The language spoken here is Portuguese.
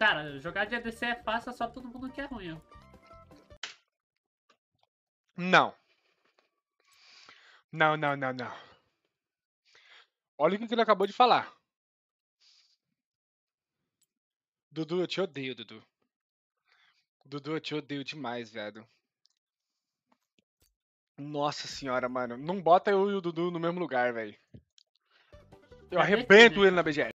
Cara, jogar de ADC é fácil, é só todo mundo que é ruim. Não. Não, não, não, não. Olha o que ele acabou de falar. Dudu, eu te odeio, Dudu. Dudu, eu te odeio demais, velho. Nossa senhora, mano. Não bota eu e o Dudu no mesmo lugar, velho. Eu arrebento né? ele na BGS.